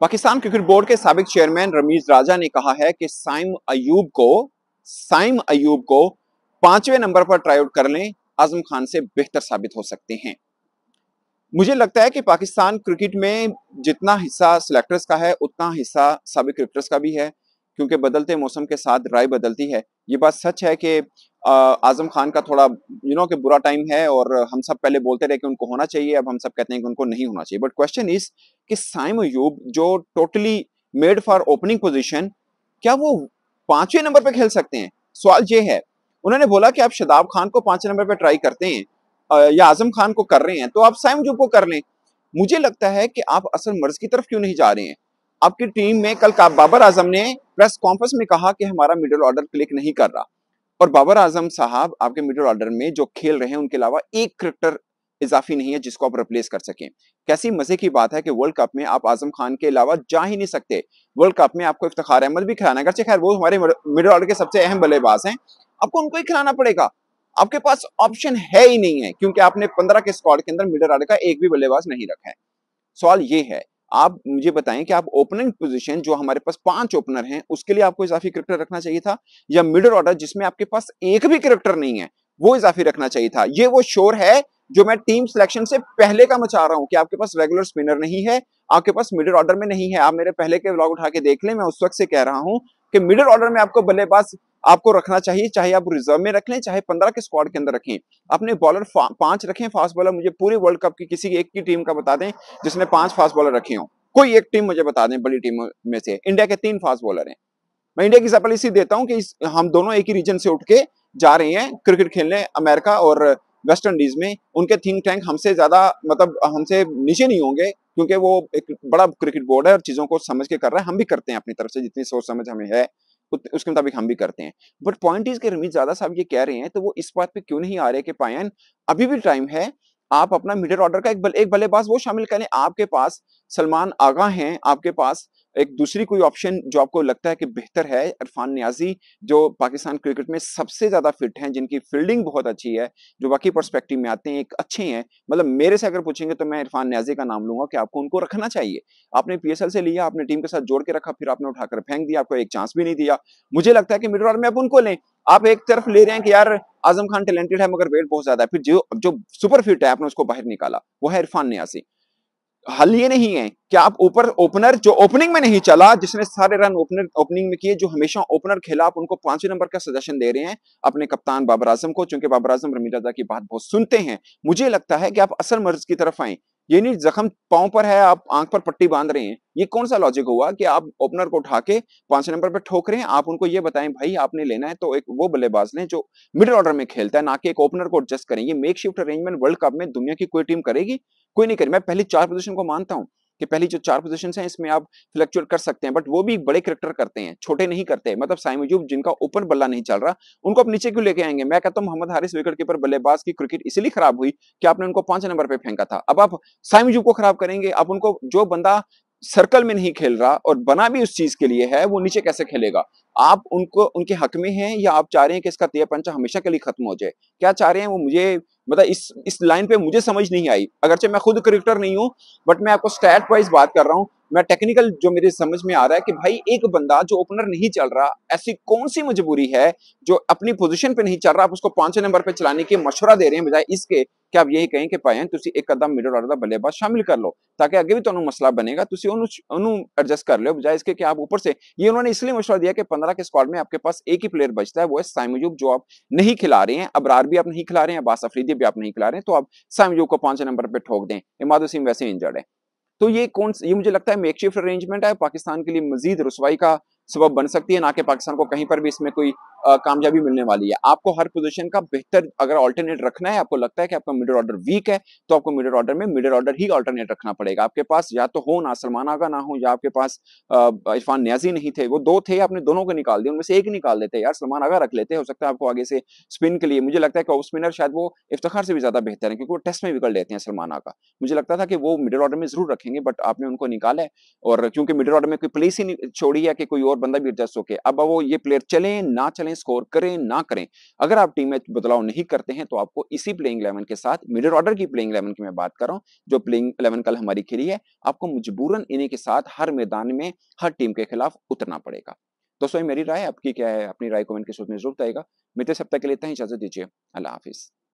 Pakistan cricket board के सबक chairman Ramiz राजा ने कहा है कि साइम अयूब को साइम अयूब को पांचवें नंबर पर ट्राई आउट कर लें आजम खान से बेहतर साबित हो सकते हैं मुझे लगता है कि पाकिस्तान क्रिकेट में जितना हिस्सा सिलेक्टर्स का है उतना हिस्सा सबक क्रिकेटर्स का भी है क्योंकि बदलते मौसम के साथ राय बदलती है ये बात सच है कि आजम खान का थोड़ा यू नो कि बुरा टाइम है और हम सब पहले बोलते रहे कि उनको होना चाहिए अब हम सब कहते हैं कि उनको नहीं होना चाहिए बट क्वेश्चन इज कि साइम यूब जो totally made for opening position क्या वो पांचवें नंबर पर खेल सकते हैं सवाल ये है उन्होंने बोला कि आप शदाब खान को पांचवें नंबर पर ट्राई करते हैं या आजम खान को कर रहे हैं तो आप साइम यूब को कर लें मुझे लगता है कि आप असल मर्ज की तरफ क्यों नहीं जा रहे हैं आपकी टीम में कल का बाबर आजम ने प्रेस कॉन्फ्रेंस में कहा कि हमारा मिडिल ऑर्डर क्लिक नहीं कर रहा और बाबर आजम साहब आपके मिडिल ऑर्डर में जो खेल रहे हैं उनके अलावा एक क्रिकेटर इजाफी नहीं है जिसको आप रिप्लेस कर सकें कैसी मजे की बात है कि वर्ल्ड कप में आप आजम खान के अलावा जा ही नहीं सकते वर्ल्ड कप में आपको इफ्तार अहमद भी खिलाना करते खैर वो हमारे मिडिल ऑर्डर के सबसे अहम बल्लेबाज हैं आपको उनको ही खिलाना पड़ेगा आपके पास ऑप्शन है ही नहीं है क्योंकि आपने पंद्रह के स्कॉड के अंदर मिडिल ऑर्डर का एक भी बल्लेबाज नहीं रखा है सवाल ये है आप मुझे बताएं कि आप ओपनिंग पोजीशन जो हमारे पास पांच ओपनर हैं उसके लिए आपको इजाफी क्रिकेटर रखना चाहिए था या मिडल ऑर्डर जिसमें आपके पास एक भी क्रिकेटर नहीं है वो इजाफी रखना चाहिए था ये वो शोर है जो मैं टीम सिलेक्शन से पहले का मचा रहा हूं कि आपके पास रेगुलर स्पिनर नहीं है आपके पास मिडिल ऑर्डर में नहीं है आप मेरे पहले के ब्लॉग उठा के देख लें मैं उस वक्त से कह रहा हूं कि मिडिल ऑर्डर में आपको बल्लेबाज आपको रखना चाहिए चाहे आप रिजर्व में रख लें चाहे पंद्रह के स्क्वाड के अंदर रखें अपने बॉलर पांच रखें फास्ट बॉलर मुझे पूरे वर्ल्ड कप की किसी एक की टीम का बता दें जिसने पांच फास्ट बॉलर रखे हों कोई एक टीम मुझे बता दें बड़ी टीमों में से इंडिया के तीन फास्ट बॉलर हैं मैं इंडिया की एग्जाम्पल इसी देता हूँ कि हम दोनों एक ही रीजन से उठ के जा रहे हैं क्रिकेट खेलने अमेरिका और वेस्ट इंडीज में उनके थिंक टैंक हमसे ज्यादा मतलब हमसे नीचे नहीं होंगे क्योंकि वो एक बड़ा क्रिकेट बोर्ड है और चीज़ों को समझ के कर रहा है हम भी करते हैं अपनी तरफ से जितनी सोच समझ हमें है उसके मुताबिक हम भी करते हैं बट पॉइंट इज के रमीज ज्यादा साहब ये कह रहे हैं तो वो इस बात पे क्यों नहीं आ रहे कि पायन अभी भी टाइम है आप अपना मीटर ऑर्डर का एक बल, एक बल्लेबाज वो शामिल करें आपके पास सलमान आगा हैं आपके पास एक दूसरी कोई ऑप्शन जो आपको लगता है कि बेहतर है इरफान न्याजी जो पाकिस्तान क्रिकेट में सबसे ज़्यादा फिट हैं जिनकी फील्डिंग बहुत अच्छी है जो बाकी पर्सपेक्टिव में आते हैं एक अच्छे हैं मतलब मेरे से अगर पूछेंगे तो मैं इरफान न्याजी का नाम लूंगा कि आपको उनको रखना चाहिए आपने पी से लिया आपने टीम के साथ जोड़ के रखा फिर आपने उठाकर फेंक दिया आपको एक चांस भी नहीं दिया मुझे लगता है कि मिडर ऑर्डर में आप उनको लें आप एक तरफ ले रहे हैं कि यार आजम खान टैलेंटेड है मगर वेट बहुत ज्यादा है फिर जो जो सुपर फिट है आपने उसको बाहर निकाला वो है इरफान न्यासी हल ये नहीं है कि आप ऊपर ओपनर जो ओपनिंग में नहीं चला जिसने सारे रन ओपनर ओपनिंग में किए जो हमेशा ओपनर खेला आप उनको पांचवें नंबर का सजेशन दे रहे हैं अपने कप्तान बाबर आजम को चूंकि बाबर आजम रमी रजा की बात बहुत सुनते हैं मुझे लगता है कि आप असल मर्ज की तरफ आए ये नहीं जख्म पाँव पर है आप आंख पर पट्टी बांध रहे हैं ये कौन सा लॉजिक हुआ कि आप ओपनर को उठा के पांच नंबर पर ठोक रहे हैं आप उनको ये बताएं भाई आपने लेना है तो एक वो बल्लेबाज लें जो मिडिल ऑर्डर में खेलता है ना कि एक ओपनर को एडजस्ट करें ये makeshift arrangement world cup में दुनिया की कोई टीम करेगी कोई नहीं करेगी मैं पहली चार पोजिशन को मानता हूँ कि पहली जो चार पोजिशन हैं इसमें आप फ्लक्चुएट कर सकते हैं बट वो भी बड़े करेक्टर करते हैं छोटे नहीं करते मतलब साइमजूब जिनका ओपन बल्ला नहीं चल रहा उनको आप नीचे क्यों लेके आएंगे मैं कहता हूँ मोहम्मद हारिस विकेट कीपर बल्लेबाज की क्रिकेट इसलिए खराब हुई कि आपने उनको पांच नंबर पर फेंका था अब आप साइमजूब को खराब करेंगे आप उनको जो बंदा सर्कल में नहीं खेल रहा और बना भी उस चीज के लिए है वो नीचे कैसे खेलेगा आप उनको उनके हक में हैं या आप चाह रहे हैं कि इसका तेय पंचा हमेशा के लिए खत्म हो जाए क्या चाह रहे हैं वो मुझे मतलब इस इस लाइन पे मुझे समझ नहीं आई अगरचे मैं खुद क्रिकेटर नहीं हूँ बट मैं आपको स्टैट वाइज बात कर रहा हूँ मैं टेक्निकल जो मेरे समझ में आ रहा है कि भाई एक बंदा जो ओपनर नहीं चल रहा ऐसी कौन सी मजबूरी है जो अपनी पोजीशन पे नहीं चल रहा आप उसको पांच नंबर पे चलाने के मशवरा दे रहे हैं बजाय इसके कि आप यही कहें कि पाएं ਤੁਸੀਂ एक कदम ਮਿਡਲ ऑर्डर का बल्लेबाज शामिल कर लो ताकि ਕਿ भी तो मसला बनेगा ਬਣੇਗਾ ਤੁਸੀਂ ਉਹਨੂੰ ਉਹਨੂੰ इसके कि आप ऊपर से ये उन्होंने इसलिए मशवरा दिया कि पंद्रह के स्क्वाड में आपके पास एक ही प्लेयर बचता है वो है साइमजूब जो आप नहीं खिला रहे हैं अबरार भी आप नहीं खिला रहे हैं अब्बास अफरीदी भी आप नहीं खिला रहे हैं तो आप साइमयुग को पांच नंबर पर ठोक दें इमाद वसीम वैसे इंजर्ड है तो ये कौन ये मुझे लगता है मेकशिफ्ट अरेंजमेंट है पाकिस्तान के लिए मजीद रसवाई का सबब बन सकती है ना कि पाकिस्तान को कहीं पर भी इसमें कोई कामयाबी मिलने वाली है आपको हर पोजीशन का बेहतर अगर ऑल्टरनेट रखना है आपको लगता है कि आपका मिडिल ऑर्डर वीक है तो आपको मिडिल ऑर्डर में मिडिल ऑर्डर ही ऑल्टरनेट रखना पड़ेगा आपके पास या तो हो ना सलमाना का ना हो या आपके पास इरफान न्याजी नहीं थे वो दो थे आपने दोनों को निकाल दिया उनमें से एक निकाल देते यार सलमान आगा रख लेते हो सकता है आपको आगे से स्पिन के लिए मुझे लगता है कि ऑफ स्पिनर शायद वो इफ्तार से भी ज्यादा बेहतर है क्योंकि वो टेस्ट में कर लेते हैं सलमान आगा मुझे लगता था कि वो मिडिल ऑर्डर में जरूर रखेंगे बट आपने उनको निकाला है और क्योंकि मिडिल ऑर्डर में कोई प्लेस ही छोड़ी है कि कोई और बंदा भी एडजस्ट होके अब वो ये प्लेयर चले ना चले करें स्कोर करें ना करें अगर आप टीम में बदलाव नहीं करते हैं तो आपको इसी प्लेइंग इलेवन के साथ मिडिल ऑर्डर की प्लेइंग इलेवन की मैं बात कर रहा हूँ जो प्लेइंग इलेवन कल हमारी खेली है आपको मजबूरन इन्हीं के साथ हर मैदान में हर टीम के खिलाफ उतरना पड़ेगा तो दोस्तों मेरी राय आपकी क्या है अपनी राय कमेंट के सूचना जरूर आएगा मित्र सप्ताह के लिए इतना ही इजाजत दीजिए अल्लाह हाफिज़